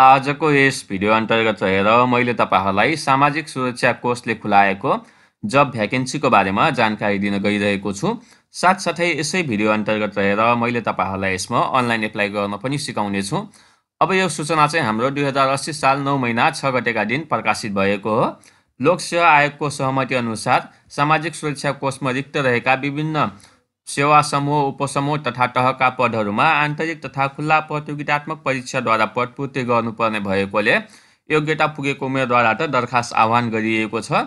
आजको यस भिडियो अन्तर्गत रहेर मैले तपाईँहरूलाई सामाजिक सुरक्षा कोषले खुलाएको जब भ्याकेन्सीको बारेमा जानकारी दिन गइरहेको छु साथसाथै यसै भिडियो अन्तर्गत रहेर मैले तपाईँहरूलाई यसमा अनलाइन एप्लाई गर्न पनि सिकाउने छु अब यो सूचना चाहिँ हाम्रो दुई हजार अस्सी साल नौ महिना छ गतेका दिन प्रकाशित भएको हो लोकसेवा आयोगको सहमति अनुसार सामाजिक सुरक्षा कोषमा रिक्त रहेका विभिन्न सेवा समूह उपसमूह तथा तहका पदहरूमा आन्तरिक तथा खुल्ला प्रतियोगितात्मक परीक्षाद्वारा पदपूर्ति गर्नुपर्ने भएकोले योग्यता पुगेको उम्मेद्वारबाट दरखास्त आह्वान गरिएको छ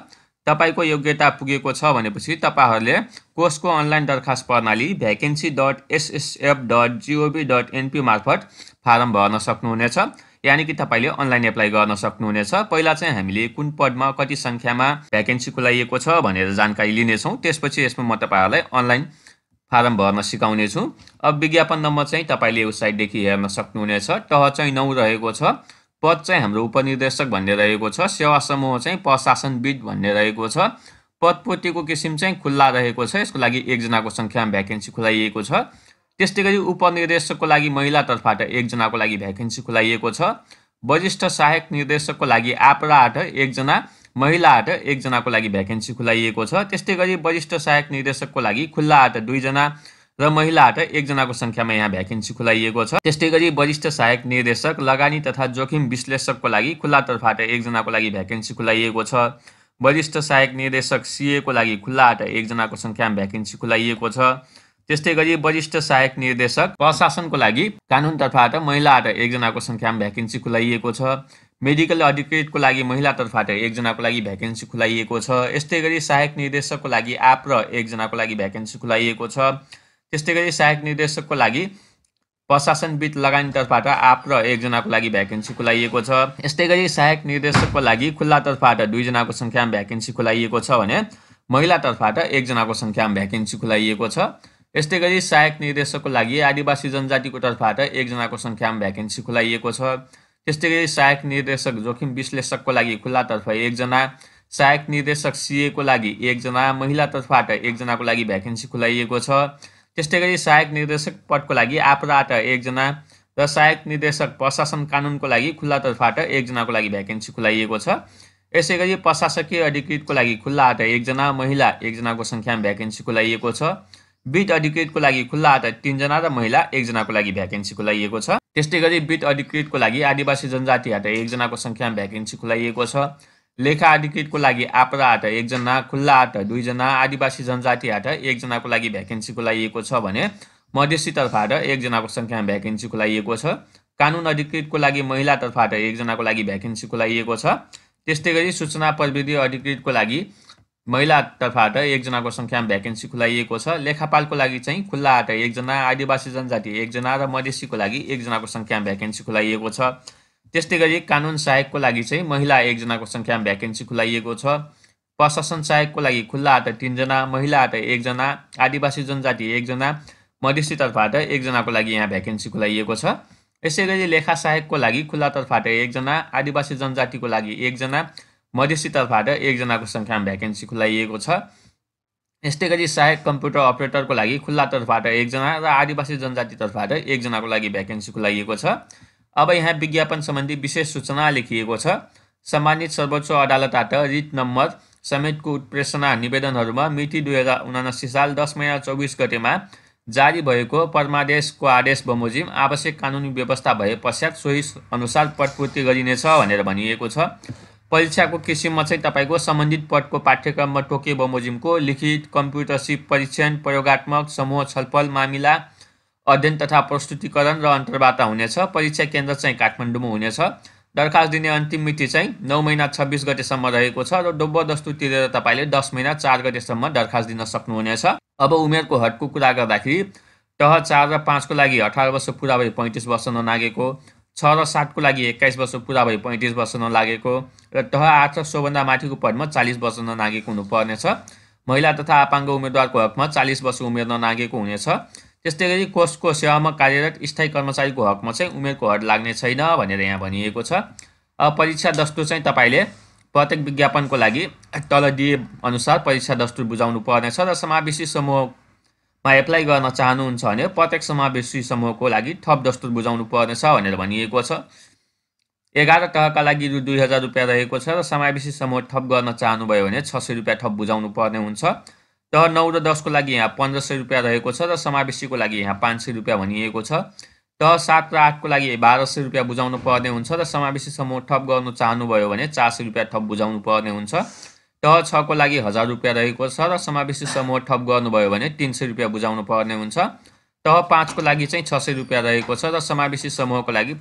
तपाईँको योग्यता पुगेको छ भनेपछि तपाईँहरूले कोर्सको अनलाइन दरखास्त प्रणाली vacancy dot SSF dot gov dot NP मार्फत फारम भर्न सक्नुहुनेछ यानि कि तपाईँले अनलाइन एप्लाई गर्न सक्नुहुनेछ पहिला चाहिँ हामीले कुन पदमा कति सङ्ख्यामा भ्याकेन्सी खुलाइएको छ भनेर जानकारी लिनेछौँ त्यसपछि यसमा म तपाईँहरूलाई अनलाइन फारम भर्न सिकाउनेछु अब विज्ञापन नम्बर चाहिँ तपाईँले यो साइडदेखि हेर्न सक्नुहुनेछ तह चाहिँ नौ रहेको छ पद चाहिँ हाम्रो उपनिर्देशक भन्ने रहेको छ सेवा समूह चाहिँ प्रशासनविद भन्ने रहेको छ पदपोटीको किसिम चाहिँ खुल्ला रहेको छ यसको लागि एकजनाको सङ्ख्यामा भ्याकेन्सी खुलाइएको छ त्यस्तै गरी उपनिर्देशकको लागि महिलातर्फबाट एकजनाको लागि भ्याकेन्सी खुलाइएको छ वरिष्ठ सहायक निर्देशकको लागि आपराबाट एकजना महिलाबाट एकजनाको लागि भ्याकेन्सी खुलाइएको छ त्यस्तै गरी वरिष्ठ सहायक निर्देशकको लागि खुल्ला आँट दुईजना र महिला एकजनाको सङ्ख्यामा यहाँ भ्याकेन्सी खुलाइएको छ त्यस्तै गरी वरिष्ठ सहायक निर्देशक लगानी तथा जोखिम विश्लेषकको लागि खुल्ला तर्फबाट एकजनाको लागि भ्याकेन्सी खुलाइएको छ वरिष्ठ सहायक निर्देशक सिएको लागि खुल्लाबाट एकजनाको सङ्ख्यामा भ्याकेन्सी खुलाइएको छ त्यस्तै गरी वरिष्ठ सहायक निर्देशक प्रशासनको लागि कानुनतर्फबाट तर्फबाट महिला एकजनाको सङ्ख्यामा भ्याकेन्सी खुलाइएको छ मेडिकल अडिटको लागि महिलातर्फबाट एकजनाको लागि भ्याकेन्सी खुलाइएको छ यस्तै गरी सहायक निर्देशकको लागि आप र एकजनाको लागि भ्याकेन्सी खुलाइएको छ त्यस्तै गरी सहायक निर्देशकको लागि प्रशासन प्रशासनविद लगानीतर्फबाट आप र एकजनाको लागि भ्याकेन्सी खुलाइएको छ यस्तै गरी सहायक निर्देशकको लागि खुल्लातर्फबाट दुईजनाको सङ्ख्यामा भ्याकेन्सी खुलाइएको छ भने महिलातर्फबाट एकजनाको सङ्ख्यामा भ्याकेन्सी खुलाइएको छ यस्तै गरी सहायक निर्देशकको लागि आदिवासी जनजातिको तर्फबाट एकजनाको सङ्ख्यामा भ्याकेन्सी खुलाइएको छ त्यस्तै सहायक निर्देशक जोखिम विश्लेषकको लागि खुल्लातर्फ एकजना सहायक निर्देशक सिएको लागि एकजना महिलातर्फबाट एकजनाको लागि भ्याकेन्सी खुलाइएको छ त्यस्तै गरी सहायक निर्देशक पदको लागि आपदाबाट एकजना र सहायक निर्देशक प्रशासन कानुनको लागि खुल्लातर्फबाट एकजनाको लागि भ्याकेन्सी खुलाइएको छ यसै गरी प्रशासकीय अधिकृतको लागि खुल्लाबाट एकजना महिला एकजनाको सङ्ख्यामा भ्याकेन्सी खुलाइएको छ बिट अधिकृतको लागि खुल्ला आधार तिनजना र महिला एकजनाको लागि भ्याकेन्सी खुलाइएको छ त्यस्तै गरी बिट अधिकृतको लागि आदिवासी जनजाति आधार एकजनाको सङ्ख्यामा भ्याकेन्सी खुलाइएको छ लेखा अधिकृतको लागि आपरा आधार एकजना खुल्ला आधार दुईजना आदिवासी जनजाति आधार एकजनाको लागि भ्याकेन्सी खुलाइएको छ भने मधेसीतर्फबाट एकजनाको सङ्ख्यामा भ्याकेन्सी खुलाइएको छ कानुन अधिकृतको लागि महिलातर्फबाट एकजनाको लागि भ्याकेन्सी खुलाइएको छ त्यस्तै गरी सूचना प्रविधि अधिकृतको लागि महिलातर्फबाट एकजनाको सङ्ख्यामा भ्याकेन्सी खुलाइएको छ लेखापालको लागि चाहिँ खुल्लाबाट एकजना आदिवासी जनजाति एकजना र मधेसीको लागि एकजनाको सङ्ख्यामा भ्याकेन्सी खुलाइएको छ त्यस्तै गरी कानुन सहायकको लागि चाहिँ महिला एकजनाको सङ्ख्यामा भ्याकेन्सी खुलाइएको छ प्रशासन सहायकको लागि खुल्लाबाट तिनजना महिलाबाट एकजना आदिवासी जनजाति एकजना मधेसीतर्फबाट एकजनाको लागि यहाँ भ्याकेन्सी खुलाइएको छ यसै गरी लेखा सहायकको लागि खुल्लातर्फबाट एकजना आदिवासी जनजातिको लागि एकजना मधेसीतर्फबाट एकजनाको सङ्ख्यामा भ्याकेन्सी खुलाइएको छ यस्तै गरी सहायक कम्प्युटर अपरेटरको लागि खुल्लातर्फबाट एकजना र आदिवासी जनजाति जनजातितर्फबाट एकजनाको लागि भ्याकेन्सी खुलाइएको छ अब यहाँ विज्ञापन सम्बन्धी विशेष सूचना लेखिएको छ सम्मानित सर्वोच्च अदालतबाट रिट नम्बर समेतको उत्प्रेषणा निवेदनहरूमा मिति दुई हजार उनासी साल दस महिना चौबिस गतेमा जारी भएको परमादेशको आदेश बमोजिम आवश्यक कानुनी व्यवस्था भए पश्चात सोही अनुसार पटपूर्ति गरिनेछ भनेर भनिएको छ परीक्षाको किसिममा चाहिँ तपाईँको सम्बन्धित पदको पाठ्यक्रममा टोके बमोजिमको लिखित कम्प्युटरसिप परीक्षण प्रयोगत्मक समूह छलफल मामिला अध्ययन तथा प्रस्तुतिकरण र अन्तर्वार्ता हुनेछ परीक्षा केन्द्र चाहिँ काठमाडौँमा हुनेछ दरखास्त दिने अन्तिम मिति चाहिँ नौ महिना छब्बिस गतेसम्म रहेको छ र डोब्बो दस्तु तिरेर तपाईँले दस महिना चार गतेसम्म दरखास्त दिन सक्नुहुनेछ अब उमेरको हटको कुरा गर्दाखेरि तह चार र पाँचको लागि अठार वर्ष पुरा भई पैँतिस वर्ष ननागेको छ र सातको लागि एक्काइस वर्ष पुरा भई पैँतिस वर्ष नलागेको र तह आठ र सोभन्दा माथिको पदमा चालिस वर्ष ननागेको हुनुपर्नेछ महिला तथा आपाङ्ग उम्मेद्वारको हकमा चालिस वर्ष उमेर ननागेको हुनेछ त्यस्तै गरी कोषको सेवामा कार्यरत स्थायी कर्मचारीको हकमा चाहिँ उमेरको हद लाग्ने छैन भनेर यहाँ भनिएको छ अब परीक्षा दस्तुर चाहिँ तपाईँले प्रत्येक विज्ञापनको लागि तल दिए अनुसार परीक्षा दस्तुर बुझाउनु पर्नेछ र समावेशी समूह मा एप्लाई गर्न चाहनुहुन्छ भने प्रत्येक समावेशी समूहको लागि थप दस्तुर बुझाउनु पर्नेछ भनेर भनिएको छ एघार तहका लागि रु दुई हजार रुपियाँ रहेको छ र समावेशी समूह थप गर्न चाहनुभयो भने छ सय रुपियाँ थप बुझाउनु पर्ने हुन्छ तह नौ र दसको लागि यहाँ पन्ध्र सय रुपियाँ रहेको छ र समावेशीको लागि यहाँ पाँच सय रुपियाँ भनिएको छ तह सात र आठको लागि बाह्र सय रुपियाँ बुझाउनु पर्ने हुन्छ र समावेशी समूह थप गर्न चाहनुभयो भने चार सय रुपियाँ थप बुझाउनु पर्ने हुन्छ ट छको लागि हजार रुपियाँ रहेको छ र समावेशी समूह ठप गर्नुभयो भने तिन सय रुपियाँ बुझाउनु पर्ने हुन्छ त पाँचको लागि चाहिँ छ सय रुपियाँ रहेको छ र समावेशी समूहको लागि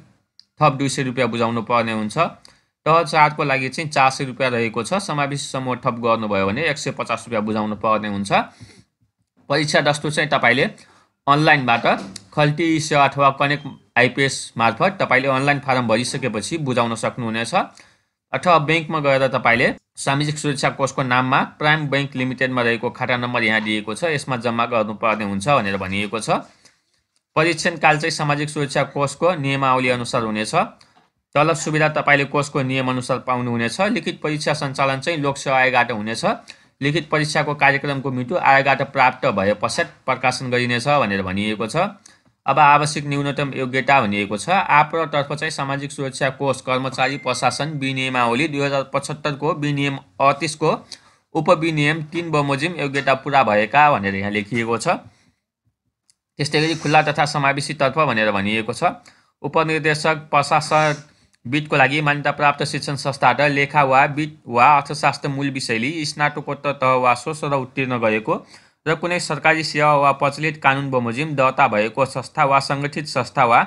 थप दुई सय रुपियाँ बुझाउनु पर्ने हुन्छ त चारको लागि चाहिँ चार सय रुपियाँ रहेको छ समावेशी समूह ठप गर्नुभयो भने एक सय पचास रुपियाँ बुझाउनु पर्ने हुन्छ परीक्षा दस्तुर चाहिँ तपाईँले अनलाइनबाट खल्टी सेवा अथवा कनेक्ट आइपिएस मार्फत तपाईँले अनलाइन फारम भरिसकेपछि बुझाउन सक्नुहुनेछ अथवा ब्याङ्कमा गएर तपाईँले सामाजिक सुरक्षा कोषको नाममा प्राइम बैङ्क लिमिटेडमा रहेको खाता नम्बर यहाँ दिएको छ यसमा जम्मा गर्नुपर्ने हुन्छ भनेर भनिएको छ परीक्षणकाल चाहिँ सामाजिक सुरक्षा कोषको नियमावली अनुसार हुनेछ तलब सुविधा तपाईँले कोषको नियमअनुसार पाउनुहुनेछ लिखित परीक्षा सञ्चालन चाहिँ लोकसेवा आयोगबाट हुनेछ लिखित परीक्षाको कार्यक्रमको मिटु आयोगबाट प्राप्त भए पश्चात प्रकाशन गरिनेछ भनेर भनिएको छ अब आवश्यक न्यूनतम योग्यता भनिएको छ आप्रतर्फ चाहिँ सामाजिक सुरक्षा कोष कर्मचारी प्रशासन विनियमावली दुई हजार पचहत्तरको विनियम अडतिसको उपविनियम तिन बमोजिम योग्यता पुरा भएका भनेर यहाँ लेखिएको छ त्यस्तै गरी खुल्ला तथा समावेशीतर्फ भनेर भनिएको छ उपनिर्देशक प्रशासक बिटको लागि मान्यता प्राप्त शिक्षण संस्थाबाट लेखा वा बिट वा अर्थशास्त्र मूल विषयले स्नातकोत्तर तह वा स्वस्थ र उत्तीर्ण गरेको र कुनै सरकारी सेवा वा प्रचलित कानुन बमोजिम दर्ता भएको संस्था वा सङ्गठित संस्था वा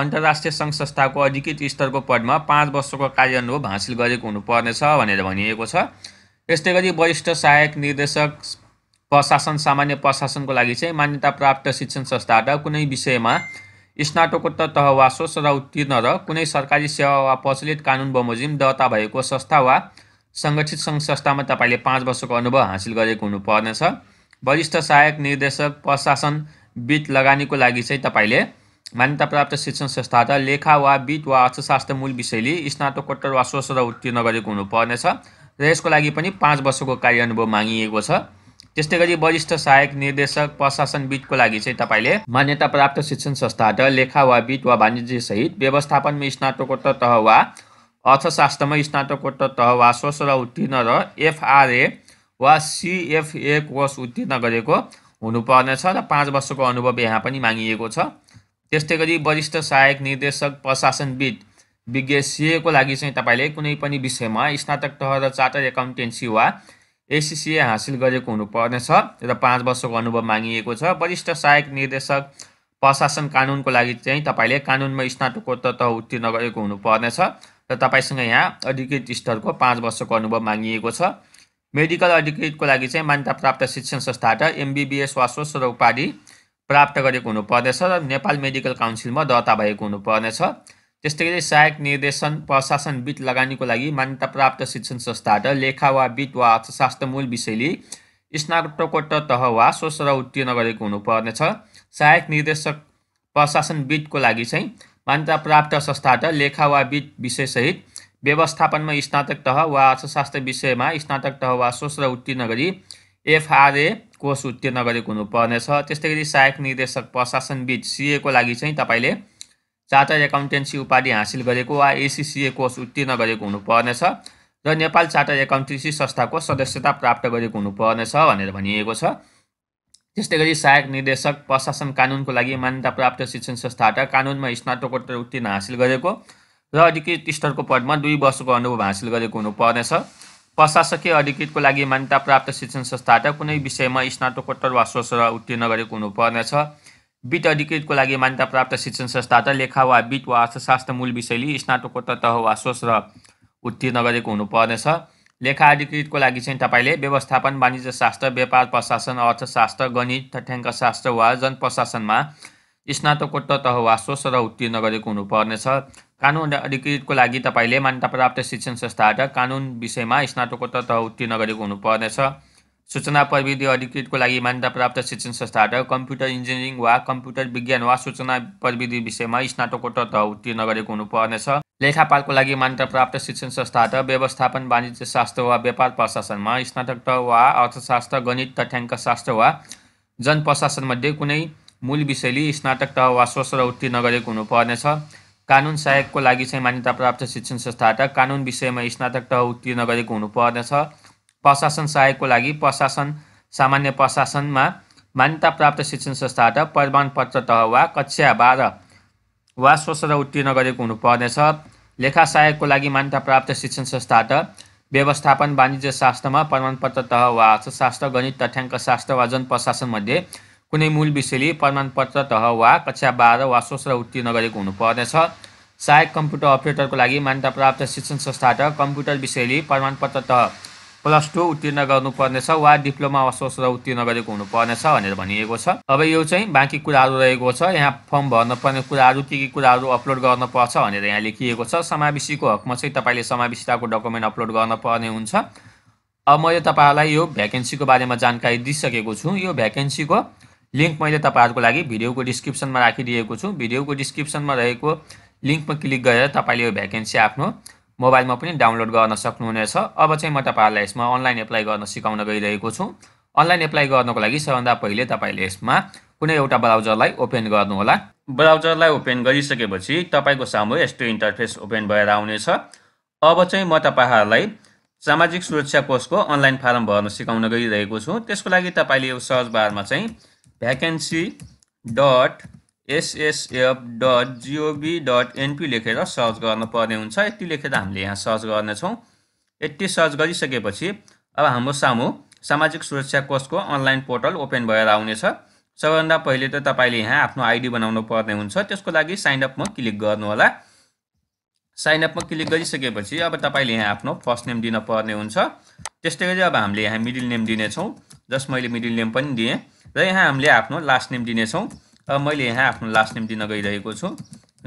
अन्तर्राष्ट्रिय सङ्घ संस्थाको अधिकृत स्तरको पदमा पाँच वर्षको कार्य अनुभव हासिल गरेको हुनुपर्नेछ भनेर भनिएको छ यस्तै गरी वरिष्ठ सहायक निर्देशक प्रशासन सामान्य प्रशासनको लागि चाहिँ मान्यता प्राप्त शिक्षण संस्थाबाट कुनै विषयमा स्नातकोत्तर तह वा सोच र उत्तीर्ण र कुनै सरकारी सेवा वा प्रचलित कानुन बमोजिम दर्ता भएको संस्था वा सङ्गठित सङ्घ संस्थामा तपाईँले पाँच वर्षको अनुभव हासिल गरेको हुनुपर्नेछ वरिष्ठ सहायक निर्देशक प्रशासन वित्त लगानीको लागि चाहिँ तपाईँले मान्यता प्राप्त शिक्षण संस्थाबाट लेखा वा वित्त वा अर्थशास्त्र मूल विषयले स्नातकोत्तर वा र उत्तीर्ण गरेको हुनुपर्नेछ र यसको लागि पनि पाँच वर्षको कार्य अनुभव मागिएको छ त्यस्तै गरी वरिष्ठ सहायक निर्देशक प्रशासन विधको लागि चाहिँ तपाईँले मान्यता प्राप्त शिक्षण संस्थाबाट लेखा वा वित्त वा वाणिज्यसहित व्यवस्थापनमा स्नातकोत्तर तह वा अर्थशास्त्रमा स्नातकोत्तर तह वा स्वस्थ र उत्तीर्ण र एफआरए वा सिएफए कोर्स उत्तीर्ण गरेको हुनुपर्नेछ र पाँच वर्षको अनुभव यहाँ पनि मागिएको छ त्यस्तै गरी वरिष्ठ सहायक निर्देशक प्रशासनविद विज्ञ सिएको लागि चाहिँ तपाईँले कुनै पनि विषयमा स्नातक तह र चार्टर एकाउन्टेन्सी वा एसिसिए हासिल गरेको हुनुपर्नेछ र पाँच वर्षको अनुभव मागिएको छ वरिष्ठ सहायक निर्देशक प्रशासन कानुनको लागि चाहिँ तपाईँले कानुनमा स्नातकोत्तर तह उत्तीर्ण गरेको हुनुपर्नेछ र तपाईँसँग यहाँ अधिकृत स्तरको पाँच वर्षको अनुभव मागिएको छ मेडिकल अधिकृतको लागि चाहिँ मान्यता प्राप्त शिक्षण संस्थाबाट एमबिबिएस वा स्वस्थ उपाधि प्राप्त गरेको हुनुपर्नेछ र नेपाल मेडिकल काउन्सिलमा दर्ता भएको हुनुपर्नेछ त्यस्तै गरी सहायक निर्देशन प्रशासन बिट लगानीको लागि मान्यता प्राप्त शिक्षण संस्थाबाट लेखा वा बिट वा अर्थशास्त्र मूल विषयले स्नातकोत्तर तह वा र उत्तीर्ण गरेको हुनुपर्नेछ सहायक निर्देशक प्रशासन वित्तको लागि चाहिँ मान्यता प्राप्त संस्थाबाट लेखा वा वित्त विषयसहित व्यवस्थापनमा स्नातक तह वा अर्थशास्त्र विषयमा स्नातक तह वा सोच र उत्तीर्ण गरी एफआरए कोर्स उत्तीर्ण गरेको हुनुपर्नेछ त्यस्तै गरी सहायक निर्देशक प्रशासनविद सिएको लागि चाहिँ तपाईँले चार्टर एकाउन्टेन्सी उपाधि हासिल गरेको वा एसिसिए कोर्स उत्तीर्ण गरेको हुनुपर्नेछ र नेपाल चार्टर एकाउन्टेन्सी संस्थाको सदस्यता प्राप्त गरेको हुनुपर्नेछ भनेर भनिएको छ त्यस्तै गरी सहायक निर्देशक प्रशासन कानुनको लागि मान्यता प्राप्त शिक्षण संस्थाबाट कानुनमा स्नातकोत्तर उत्तीर्ण हासिल गरेको र अधिकृत स्तरको पदमा दुई वर्षको अनुभव हासिल गरेको हुनुपर्नेछ प्रशासकीय अधिकृतको लागि मान्यता प्राप्त शिक्षण संस्थाबाट कुनै विषयमा स्नातकोत्तर वा स्वसर उत्तीर्ण गरेको हुनुपर्नेछ वित्त अधिकृतको लागि मान्यता प्राप्त शिक्षण संस्थाबाट लेखा वा वित्त वा अर्थशास्त्र मूल विषयले स्नातकोत्तर तह वा स्वसर उत्तीर्ण गरेको हुनुपर्नेछ लेखा अधिकृतको लागि चाहिँ तपाईँले व्यवस्थापन वाणिज्य शास्त्र व्यापार प्रशासन अर्थशास्त्र गणित तथ्याङ्क शास्त्र वा जन प्रशासनमा स्नातकोत्तर तह वा सोसर उत्तीर्ण गरेको हुनुपर्नेछ कानुन अधिकृतको लागि तपाईँले मान्यता प्राप्त शिक्षण संस्थाबाट कानुन विषयमा स्नातकोत्तर तह उत्तीर्ण गरेको हुनुपर्नेछ सूचना प्रविधि अधिकृतको लागि मान्यता प्राप्त शिक्षण संस्थाबाट कम्प्युटर इन्जिनियरिङ वा कम्प्युटर विज्ञान वा सूचना प्रविधि विषयमा स्नातकोत्तर तह उत्तीर्ण गरेको हुनुपर्नेछ लेखापालको लागि मान्यता प्राप्त शिक्षण संस्थाबाट व्यवस्थापन वाणिज्य शास्त्र वा व्यापार प्रशासनमा स्नातक वा अर्थशास्त्र गणित तथ्याङ्क शास्त्र वा जन जनप्रशासनमध्ये कुनै मूल विषय स्नातक तह वा र उत्तीर्ण गरेको हुनुपर्नेछ कानुन सहायकको लागि चाहिँ मान्यता प्राप्त शिक्षण संस्थाबाट कानुन विषयमा स्नातक तह उत्तीर्ण गरेको हुनुपर्नेछ प्रशासन सहायकको लागि प्रशासन सामान्य प्रशासनमा मान्यता प्राप्त शिक्षण संस्थाबाट प्रमाणपत्र तह वा कक्षा बाह्र वा स्वस्र उत्तीर्ण गरेको हुनुपर्नेछ लेखा सहायकको लागि मान्यता प्राप्त शिक्षण संस्थाबाट व्यवस्थापन वाणिज्य शास्त्रमा प्रमाणपत्र तह वा अर्थशास्त्र गणित तथ्याङ्क शास्त्र वा जन मध्ये कुनै मूल विषयले प्रमाणपत्र तह वा कक्षा बाह्र वा सोस्र उत्तीर्ण गरेको हुनुपर्नेछ सहायक कम्प्युटर अपरेटरको लागि मान्यता प्राप्त शिक्षण संस्थाबाट कम्प्युटर विषयले प्रमाणपत्र तह प्लस टू उत्तीर्ण गर्नुपर्नेछ वा डिप्लोमा वा सोस्र उत्तीर्ण गरेको हुनुपर्नेछ भनेर भनिएको छ अब यो चाहिँ बाँकी कुराहरू रहेको छ यहाँ फर्म भर्न पर्ने कुराहरू के के कुराहरू अपलोड गर्नुपर्छ भनेर यहाँ लेखिएको छ समावेशीको हकमा चाहिँ तपाईँले समावेशिताको डकुमेन्ट अपलोड गर्नुपर्ने हुन्छ अब मैले तपाईँहरूलाई यो भ्याकेन्सीको बारेमा जानकारी दिइसकेको छु यो भ्याकेन्सीको लिङ्क मैले तपाईँहरूको लागि भिडियोको डिस्क्रिप्सनमा राखिदिएको छु भिडियोको डिस्क्रिप्सनमा रहेको लिङ्कमा क्लिक गरेर तपाईँले यो भ्याकेन्सी आफ्नो मोबाइलमा पनि डाउनलोड गर्न सक्नुहुनेछ अब चाहिँ म तपाईँहरूलाई यसमा अनलाइन एप्लाई गर्न सिकाउन गइरहेको छु अनलाइन एप्लाई गर्नको लागि सबभन्दा पहिले तपाईँले यसमा कुनै एउटा ब्राउजरलाई ओपन गर्नुहोला ब्राउजरलाई ओपन गरिसकेपछि तपाईँको सामु यस्तो इन्टरफेस ओपन भएर आउनेछ अब चाहिँ म तपाईँहरूलाई सामाजिक सुरक्षा कोषको अनलाइन फारम भर्न सिकाउन गइरहेको छु त्यसको लागि तपाईँले यो सर्च बारमा चाहिँ vacancy dot SSF dot gov dot NP लेखेर सर्च गर्नुपर्ने हुन्छ यति लेखेर हामीले यहाँ सर्च गर्नेछौँ यति सर्च गरिसकेपछि अब हाम्रो सामु सामाजिक सुरक्षा कोषको अनलाइन पोर्टल ओपन भएर आउनेछ सबैभन्दा पहिले त तपाईँले यहाँ आफ्नो आइडी बनाउनु पर्ने हुन्छ त्यसको लागि साइनअपमा क्लिक गर्नुहोला साइनअपमा क्लिक गरिसकेपछि अब तपाईँले यहाँ आफ्नो फर्स्ट नेम दिन पर्ने हुन्छ त्यस्तै गरी अब हामीले यहाँ मिडिल नेम दिनेछौँ जस मैले मिडिल नेम पनि दिएँ र यहाँ हामीले आफ्नो लास्ट नेम दिनेछौँ अब मैले यहाँ आफ्नो लास्ट नेम दिन गइरहेको छु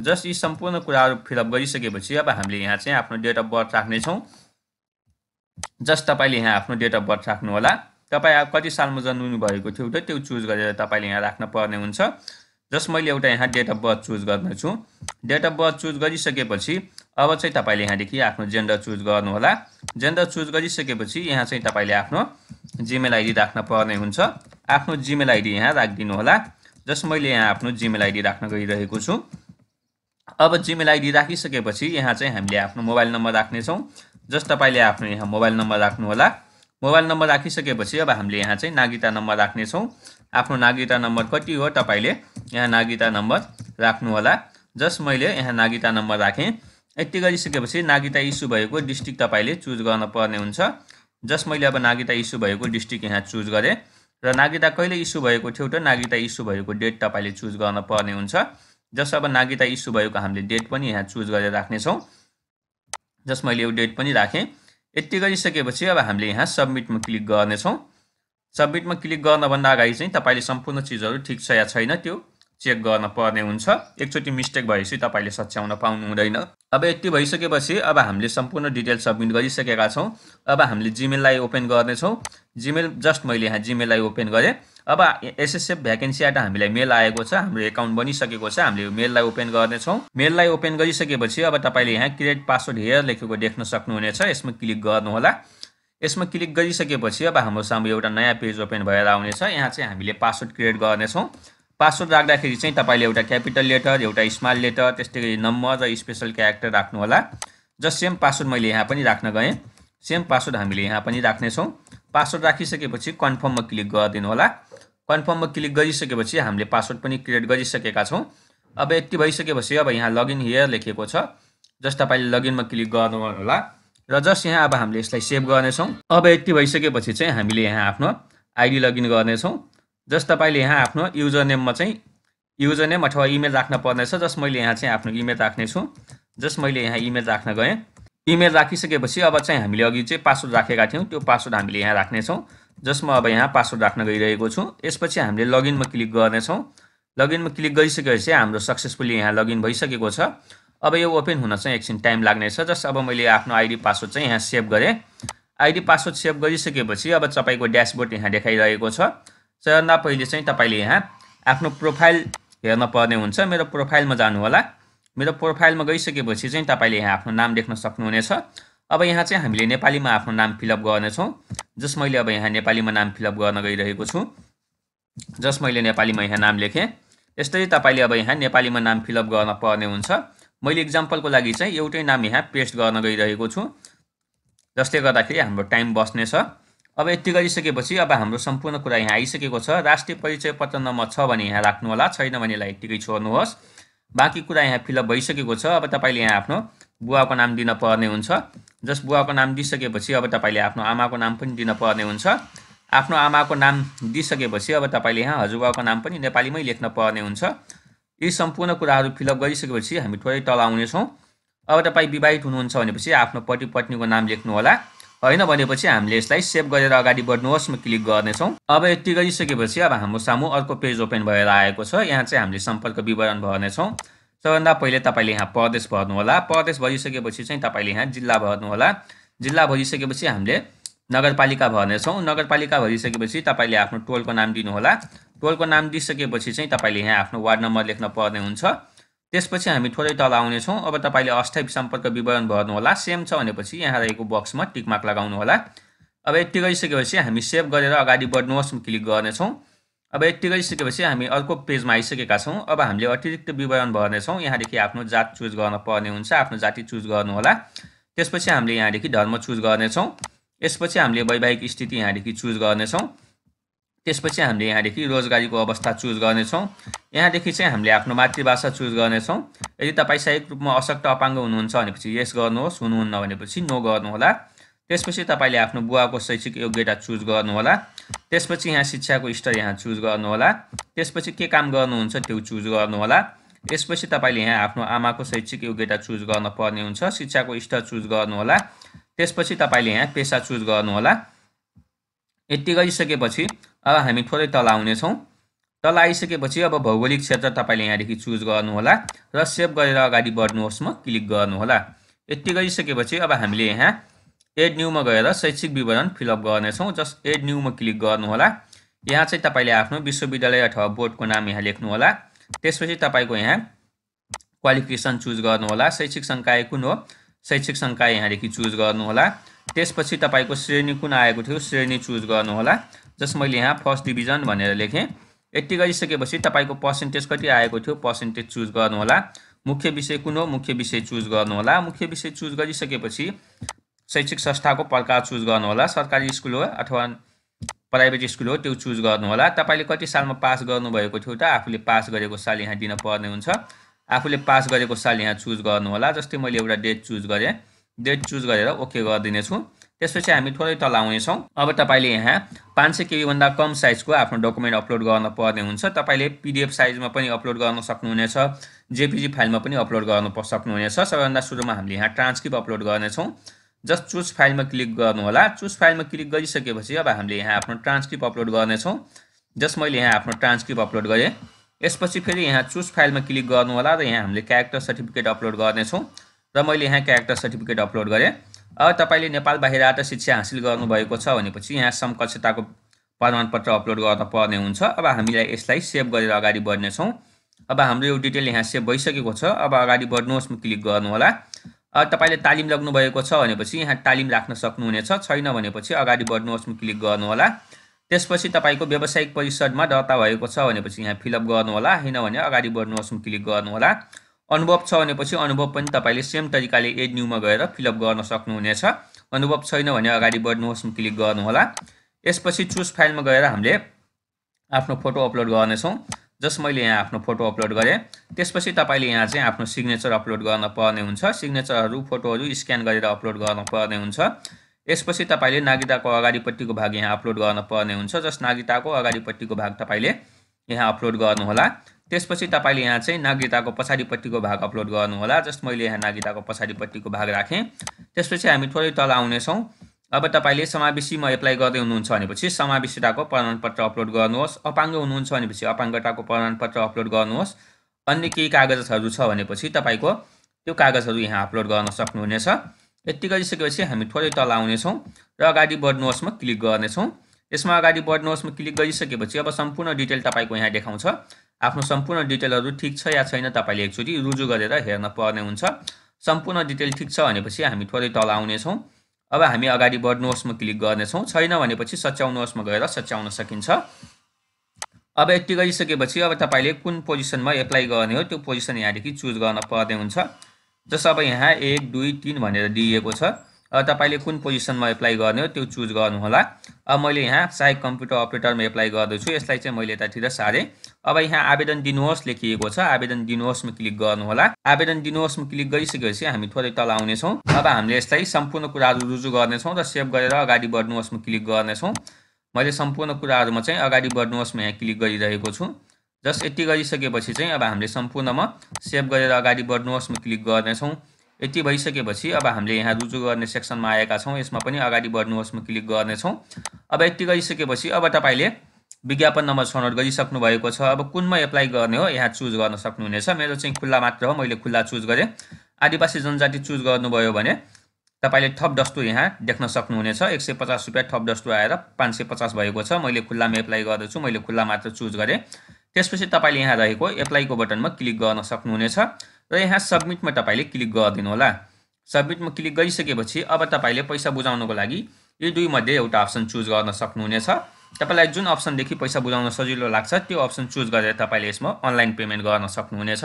जस्ट यी सम्पूर्ण कुराहरू फिलअप गरिसकेपछि अब हामीले यहाँ चाहिँ आफ्नो डेट अफ बर्थ राख्नेछौँ जस्ट तपाईँले यहाँ आफ्नो डेट अफ बर्थ राख्नुहोला तपाईँ अब कति सालमा जन्मिनु भएको थियो र त्यो चुज गरेर तपाईँले यहाँ राख्न पर्ने हुन्छ जस्ट मैले एउटा यहाँ डेट अफ बर्थ चुज गर्नेछु डेट अफ बर्थ चुज गरिसकेपछि अब चाहिँ तपाईँले यहाँदेखि आफ्नो जेन्डर चुज गर्नुहोला जेन्डर चुज गरिसकेपछि यहाँ चाहिँ तपाईँले आफ्नो जिमेल आइडी राख्न पर्ने हुन्छ आफ्नो जिमेल आइडी यहाँ राखिदिनु होला जस मैले यहाँ आफ्नो जिमेल आइडी राख्न गइरहेको छु अब जिमेल आइडी राखिसकेपछि यहाँ चाहिँ हामीले आफ्नो मोबाइल नम्बर राख्नेछौँ जस तपाईँले आफ्नो यहाँ मोबाइल नम्बर राख्नु होला मोबाइल नम्बर राखिसकेपछि अब हामीले यहाँ चाहिँ नागरिकता नम्बर राख्नेछौँ आफ्नो नागरिकता नम्बर कति हो तपाईँले यहाँ नागरिकता नम्बर राख्नु होला जस मैले यहाँ नागरिकता नम्बर राखेँ यति गरिसकेपछि नागरिकता इस्यु भएको डिस्ट्रिक्ट तपाईँले चुज गर्न पर्ने हुन्छ जस मैले अब नागरिकता इस्यु भएको डिस्ट्रिक्ट यहाँ चुज गरेँ र नागिता कहिले इस्यु भएको थियो त नागिता इस्यु भएको डेट तपाईँले चुज गर्न पर्ने हुन्छ जस अब नागिता इस्यु भएको हामीले डेट पनि यहाँ चुज गरेर राख्नेछौँ जस मैले यो डेट पनि राखेँ यति गरिसकेपछि अब हामीले यहाँ सब्मिटमा क्लिक गर्नेछौँ सब्मिटमा क्लिक गर्नभन्दा अगाडि चाहिँ तपाईँले सम्पूर्ण चिजहरू ठिक छ या छैन त्यो चेक गर्न पर्ने हुन्छ एकचोटि मिस्टेक भएपछि तपाईँले सच्याउन पाउनु हुँदैन अब यति भइसकेपछि अब हामीले सम्पूर्ण डिटेल सब्मिट गरिसकेका छौँ अब हामीले जिमेललाई ओपन गर्नेछौँ जिमेल जस्ट मैले यहाँ जिमेललाई ओपन गरेँ अब एसएसएफ भ्याकेन्सीबाट हामीलाई मेल आएको छ हाम्रो एकाउन्ट बनिसकेको छ हामीले मेललाई ओपन गर्नेछौँ मेललाई ओपन गरिसकेपछि अब तपाईँले यहाँ क्रिएट पासवर्ड हेयर लेखेको देख्न सक्नुहुनेछ यसमा क्लिक गर्नुहोला यसमा क्लिक गरिसकेपछि अब हाम्रो सामु एउटा नयाँ पेज ओपन भएर आउनेछ यहाँ चाहिँ हामीले पासवर्ड क्रिएट गर्नेछौँ पासवर्ड राख्दाखेरि चाहिँ तपाईँले एउटा क्यापिटल लेटर एउटा स्मल लेटर त्यस्तै गरी नम्बर र स्पेसल क्यारेक्टर राख्नु होला जस्ट सेम पासवर्ड मैले यहाँ पनि राख्न गएँ सेम पासवर्ड हामीले यहाँ पनि राख्नेछौँ पासवर्ड राखिसकेपछि कन्फर्ममा क्लिक गरिदिनु होला कन्फर्ममा क्लिक गरिसकेपछि हामीले पासवर्ड पनि क्रिएट गरिसकेका छौँ अब यति भइसकेपछि अब यहाँ लगइन हियर लेखिएको छ जस्ट तपाईँले लगइनमा क्लिक गर्नु होला र जस्ट यहाँ अब हामीले यसलाई सेभ गर्नेछौँ अब यति भइसकेपछि चाहिँ हामीले यहाँ आफ्नो आइडी लगइन गर्नेछौँ जस तपाईँले यहाँ आफ्नो युजर नेममा चाहिँ युजर नेम अथवा इमेल राख्न पर्नेछ जस मैले यहाँ चाहिँ आफ्नो इमेल राख्नेछु जस मैले यहाँ इमेल राख्न गएँ इमेल राखिसकेपछि अब चाहिँ हामीले अघि चाहिँ पासवर्ड राखेका थियौँ त्यो पासवर्ड हामीले यहाँ राख्नेछौँ जसमा अब यहाँ पासवर्ड राख्न गइरहेको छु यसपछि हामीले लगइनमा क्लिक गर्नेछौँ लगइनमा क्लिक गरिसकेपछि हाम्रो सक्सेसफुल्ली यहाँ लगइन भइसकेको छ अब यो ओपन हुन चाहिँ एकछिन टाइम लाग्नेछ जस अब मैले आफ्नो आइडी पासवर्ड चाहिँ यहाँ सेभ गरेँ आइडी पासवर्ड सेभ गरिसकेपछि अब तपाईँको ड्यासबोर्ड यहाँ देखाइरहेको छ सबैभन्दा पहिले चाहिँ तपाईँले यहाँ आफ्नो प्रोफाइल हेर्न पर्ने हुन्छ मेरो प्रोफाइलमा जानु होला मेरो प्रोफाइलमा गइसकेपछि चाहिँ तपाईँले यहाँ आफ्नो नाम लेख्न सक्नुहुनेछ अब यहाँ चाहिँ हामीले नेपालीमा आफ्नो नाम फिलअप गर्नेछौँ जस मैले अब यहाँ नेपालीमा नाम फिलअप गर्न गइरहेको छु जस मैले नेपालीमा यहाँ नाम लेखेँ यस्तै तपाईँले अब यहाँ नेपालीमा नाम फिलअप गर्न पर्ने हुन्छ मैले इक्जाम्पलको लागि चाहिँ एउटै नाम यहाँ पेस्ट गर्न गइरहेको छु जसले गर्दाखेरि हाम्रो टाइम बस्नेछ अब यति गरिसकेपछि अब हाम्रो सम्पूर्ण कुरा यहाँ आइसकेको छ राष्ट्रिय परिचय पत्र नम्बर छ भने यहाँ राख्नु होला छैन भने यसलाई यत्तिकै छोड्नुहोस् बाँकी कुरा यहाँ फिलअप भइसकेको छ अब तपाईँले यहाँ आफ्नो बुवाको नाम दिन पर्ने हुन्छ जस बुवाको नाम दिइसकेपछि अब तपाईँले आफ्नो आमाको नाम पनि दिन पर्ने हुन्छ आफ्नो आमाको नाम दिइसकेपछि अब तपाईँले यहाँ हजुरबाको नाम पनि नेपालीमै लेख्न पर्ने हुन्छ यी सम्पूर्ण कुराहरू फिलअप गरिसकेपछि हामी थोरै तल आउनेछौँ अब तपाईँ विवाहित हुनुहुन्छ भनेपछि आफ्नो पति पत्नीको नाम लेख्नुहोला होइन भनेपछि हामीले यसलाई सेभ गरेर अगाडि बढ्नुहोस् म क्लिक गर्नेछौँ अब यति गरिसकेपछि अब हाम्रो सामु अर्को पेज ओपन भएर आएको छ यहाँ चाहिँ हामीले सम्पर्क विवरण भर्नेछौँ सबभन्दा पहिले तपाईँले यहाँ प्रदेश भर्नुहोला प्रदेश भरिसकेपछि चाहिँ तपाईँले यहाँ जिल्ला भर्नुहोला जिल्ला भरिसकेपछि हामीले नगरपालिका भर्नेछौँ नगरपालिका भरिसकेपछि तपाईँले आफ्नो टोलको नाम दिनुहोला टोलको नाम दिइसकेपछि चाहिँ तपाईँले यहाँ आफ्नो वार्ड नम्बर लेख्न पर्ने हुन्छ त्यसपछि हामी थोरै तल आउनेछौँ अब तपाईँले अस्थायी सम्पर्क विवरण भर्नुहोला सेम छ भनेपछि यहाँ रहेको बक्समा टिकमार्क लगाउनुहोला अब यति गरिसकेपछि हामी सेभ गरेर अगाडि बढ्नुहोस् क्लिक गर्नेछौँ अब यति गरिसकेपछि हामी अर्को पेजमा आइसकेका छौँ अब हामीले अतिरिक्त विवरण भर्नेछौँ यहाँदेखि आफ्नो जात चुज गर्न पर्ने हुन्छ आफ्नो जाति चुज गर्नुहोला त्यसपछि हामीले यहाँदेखि धर्म चुज गर्नेछौँ यसपछि हामीले वैवाहिक स्थिति यहाँदेखि चुज गर्नेछौँ त्यसपछि हामीले यहाँदेखि रोजगारीको अवस्था चुज गर्नेछौँ यहाँदेखि चाहिँ हामीले आफ्नो मातृभाषा चुज गर्नेछौँ यदि तपाईँ शारीरिक रूपमा अशक्त अपाङ्ग हुनुहुन्छ भनेपछि यस गर्नुहोस् हुनुहुन्न भनेपछि नो गर्नुहोला त्यसपछि तपाईँले आफ्नो बुवाको शैक्षिक योग्यता चुज गर्नुहोला त्यसपछि यहाँ शिक्षाको स्तर यहाँ चुज गर्नुहोला त्यसपछि के काम गर्नुहुन्छ त्यो चुज गर्नुहोला त्यसपछि तपाईँले यहाँ आफ्नो आमाको शैक्षिक योग्यता चुज गर्न पर्ने हुन्छ शिक्षाको स्तर चुज गर्नुहोला त्यसपछि तपाईँले यहाँ पेसा चुज गर्नुहोला यति गरिसकेपछि अब हामी थोरै तल आउनेछौँ तल आइसकेपछि अब भौगोलिक क्षेत्र तपाईँले यहाँदेखि चुज गर्नुहोला र सेभ गरेर अगाडि बढ्नुहोस् म क्लिक गर्नुहोला यति गरिसकेपछि अब हामीले यहाँ एड मा गएर शैक्षिक विवरण फिलअप गर्नेछौँ जस्ट एड मा क्लिक गर्नुहोला यहाँ चाहिँ तपाईँले आफ्नो विश्वविद्यालय अथवा बोर्डको नाम यहाँ लेख्नुहोला त्यसपछि तपाईँको यहाँ क्वालिफिकेसन चुज गर्नुहोला शैक्षिक सङ्काय कुन हो शैक्षिक सङ्काय यहाँदेखि चुज गर्नुहोला त्यसपछि तपाईँको श्रेणी कुन आएको थियो श्रेणी चुज गर्नुहोला जस मैले यहाँ फर्स्ट डिभिजन भनेर लेखेँ यति गरिसकेपछि तपाईँको पर्सेन्टेज कति आएको थियो पर्सेन्टेज चुज गर्नुहोला मुख्य विषय कुन हो मुख्य विषय चुज गर्नुहोला मुख्य विषय चुज गरिसकेपछि शैक्षिक संस्थाको प्रकार चुज गर्नुहोला सरकारी स्कुल हो अथवा प्राइभेट स्कुल हो त्यो चुज गर्नुहोला तपाईँले कति सालमा पास गर्नुभएको थियो त आफूले पास गरेको साल यहाँ दिन पर्ने हुन्छ आफूले पास गरेको साल यहाँ चुज गर्नुहोला जस्तै मैले एउटा डेट चुज गरेँ डेट चुज गरेर ओके गरिदिनेछु त्यसपछि हामी थोरै तल आउनेछौँ अब तपाईँले यहाँ पाँच सय केबीभन्दा कम साइजको आफ्नो डकुमेन्ट अपलोड गर्न पर्ने हुन्छ तपाईँले पिडिएफ साइजमा पनि अपलोड गर्न सक्नुहुनेछ जेपिजी फाइलमा पनि अपलोड गर्न सक्नुहुनेछ सबैभन्दा सुरुमा हामीले यहाँ ट्रान्सक्रिप्ट अपलोड गर्नेछौँ जस्ट चुज फाइलमा क्लिक गर्नुहोला चुज फाइलमा क्लिक गरिसकेपछि अब हामीले यहाँ आफ्नो ट्रान्सक्रिप्ट अपलोड गर्नेछौँ जस्ट मैले यहाँ आफ्नो ट्रान्सक्रिप्ट अपलोड गरेँ यसपछि फेरि यहाँ चुज फाइलमा क्लिक गर्नुहोला र यहाँ हामीले क्यारेक्टर सर्टिफिकेट अपलोड गर्नेछौँ र मैले यहाँ क्यारेक्टर सर्टिफिकेट अपलोड गरेँ अब तपाईँले नेपाल बाहिरबाट शिक्षा हासिल गर्नुभएको छ भनेपछि यहाँ समकक्षताको प्रमाणपत्र अपलोड गर्न पर्ने हुन्छ अब हामीलाई यसलाई सेभ गरेर अगाडि बढ्नेछौँ अब हाम्रो यो डिटेल यहाँ सेभ भइसकेको छ अब अगाडि बढ्नुहोस् म क्लिक गर्नुहोला अब तपाईँले तालिम लग्नुभएको छ भनेपछि यहाँ तालिम राख्न सक्नुहुनेछ छैन भनेपछि अगाडि बढ्नुहोस् म क्लिक गर्नुहोला त्यसपछि तपाईँको व्यावसायिक परिषदमा दर्ता भएको छ भनेपछि यहाँ फिलअप होला होइन भने अगाडि बढ्नुहोस् म क्लिक गर्नुहोला अनुभव छ भनेपछि अनुभव पनि तपाईँले सेम तरिकाले एड न्युमा गएर फिलअप गर्न सक्नुहुनेछ अनुभव छैन भने अगाडि बढ्नुहोस् क्लिक गर्नुहोला यसपछि चुज फाइलमा गएर हामीले आफ्नो फोटो अपलोड गर्नेछौँ जस मैले यहाँ आफ्नो फोटो अपलोड गरेँ त्यसपछि तपाईँले यहाँ चाहिँ आफ्नो सिग्नेचर अपलोड गर्न पर्ने हुन्छ सिग्नेचरहरू फोटोहरू स्क्यान गरेर अपलोड गर्न पर्ने हुन्छ यसपछि तपाईँले नागरिकताको अगाडिपट्टिको भाग यहाँ अपलोड गर्न पर्ने हुन्छ जस नागरिकताको अगाडिपट्टिको भाग तपाईँले यहाँ अपलोड गर्नुहोला त्यसपछि तपाईँले यहाँ चाहिँ नागरिकताको पछाडिपट्टिको भाग अपलोड गर्नुहोला जस्ट मैले यहाँ नागरिकताको पछाडिपट्टिको भाग राखेँ त्यसपछि हामी थोरै तल आउनेछौँ अब तपाईँले समावेशीमा एप्लाई गर्दै हुनुहुन्छ भनेपछि समावेशिताको प्रमाणपत्र अपलोड गर्नुहोस् अपाङ्ग हुनुहुन्छ भनेपछि अपाङ्गताको प्रमाणपत्र अपलोड गर्नुहोस् अन्य केही कागजहरू छ भनेपछि तपाईँको त्यो कागजहरू यहाँ अपलोड गर्न सक्नुहुनेछ यति गरिसकेपछि हामी थोरै तल आउनेछौँ र अगाडि बढ्नुहोस्मा क्लिक गर्नेछौँ यसमा अगाडि बढ्नुहोस्मा क्लिक गरिसकेपछि अब सम्पूर्ण डिटेल तपाईँको यहाँ देखाउँछ आफ्नो सम्पूर्ण डिटेलहरू ठिक छ या छैन तपाईँले एकचोटि रुजु गरेर हेर्न पर्ने हुन्छ सम्पूर्ण डिटेल ठिक छ भनेपछि हामी थोरै तल आउनेछौँ अब हामी अगाडि बढ्नुहोस्मा क्लिक गर्नेछौँ छैन भनेपछि सच्याउनुहोस् सच्याउनुहोस्मा गएर सच्याउन सकिन्छ अब यति गरिसकेपछि अब तपाईँले कुन पोजिसनमा एप्लाई गर्ने हो त्यो पोजिसन यहाँदेखि चुज गर्न पर्ने हुन्छ जस्तो अब यहाँ एक दुई तिन भनेर दिइएको छ तपाईँले कुन पोजिसनमा एप्लाई गर्ने हो त्यो चुज गर्नुहोला अब मैले यहाँ सहायक कम्प्युटर अपरेटरमा एप्लाई गर्दैछु यसलाई चाहिँ मैले यतातिर सारेँ अब यहाँ आवेदन दिनुहोस् लेखिएको छ आवेदन दिनुहोस् दिनुहोस्मा क्लिक गर्नुहोला आवेदन दिनुहोस् दिनुहोस्मा क्लिक गरिसकेपछि हामी थोरै तल आउनेछौँ अब हामीले यसलाई सम्पूर्ण कुराहरू रुजु गर्नेछौँ र सेभ गरेर अगाडि बढ्नुहोस् बढ्नुहोस्मा क्लिक गर्नेछौँ मैले सम्पूर्ण कुराहरूमा चाहिँ अगाडि बढ्नुहोस् बढ्नुहोस्मा यहाँ क्लिक गरिरहेको छु जस्ट यति गरिसकेपछि चाहिँ अब हामीले सम्पूर्णमा सेभ गरेर अगाडि बढ्नुहोस् बढ्नुहोस्मा क्लिक गर्नेछौँ यति भइसकेपछि अब हामीले यहाँ रुजु गर्ने सेक्सनमा आएका छौँ यसमा पनि अगाडि बढ्नुहोस् म क्लिक गर्नेछौँ अब यति गरिसकेपछि अब तपाईँले विज्ञापन नम्बर छनौट गरिसक्नु भएको छ अब कुनमा एप्लाई गर्ने हो यहाँ चुज गर्न सक्नुहुनेछ मेरो चाहिँ खुल्ला मात्र हो मैले खुल्ला चुज गरेँ आदिवासी जनजाति चुज गर्नुभयो भने तपाईँले थप डस्तु यहाँ देख्न सक्नुहुनेछ एक सय पचास रुपियाँ थप डस्तु आएर पाँच सय पचास भएको छ मैले खुल्लामा एप्लाई गर्दैछु मैले खुल्ला मात्र चुज गरेँ त्यसपछि तपाईँले यहाँ रहेको एप्लाईको बटनमा क्लिक गर्न सक्नुहुनेछ र यहाँ सब्मिटमा तपाईँले क्लिक गरिदिनु होला सब्मिटमा क्लिक गरिसकेपछि अब तपाईँले पैसा बुझाउनुको लागि यो दुईमध्ये एउटा अप्सन चुज गर्न सक्नुहुनेछ तपाईँलाई जुन अप्सनदेखि पैसा बुझाउन सजिलो लाग्छ त्यो अप्सन चुज गरेर तपाईँले यसमा अनलाइन पेमेन्ट गर्न सक्नुहुनेछ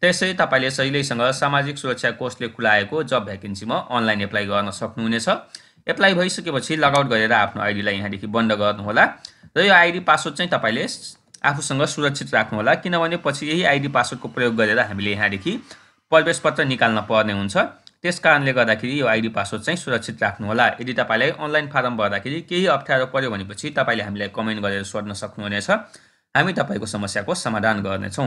त्यसै तपाईँले सहिलैसँग सामाजिक सुरक्षा कोषले खुलाएको जब भ्याकेन्सीमा अनलाइन एप्लाई गर्न सक्नुहुनेछ एप्लाई भइसकेपछि लगआउट गरेर आफ्नो आइडीलाई यहाँदेखि बन्द गर्नुहोला र यो आइडी पासवर्ड चाहिँ तपाईँले आफूसँग सुरक्षित राख्नुहोला किनभने पछि यही आइडी पासवर्डको प्रयोग गरेर हामीले यहाँदेखि प्रवेश पत्र निकाल्न पर्ने हुन्छ त्यस कारणले गर्दाखेरि यो आइडी पासवर्ड चाहिँ सुरक्षित राख्नुहोला यदि तपाईँलाई अनलाइन फारम भर्दाखेरि केही अप्ठ्यारो पर्यो भनेपछि तपाईँले हामीलाई कमेन्ट गरेर सोध्न सक्नुहुनेछ हामी तपाईँको समस्याको समाधान गर्नेछौँ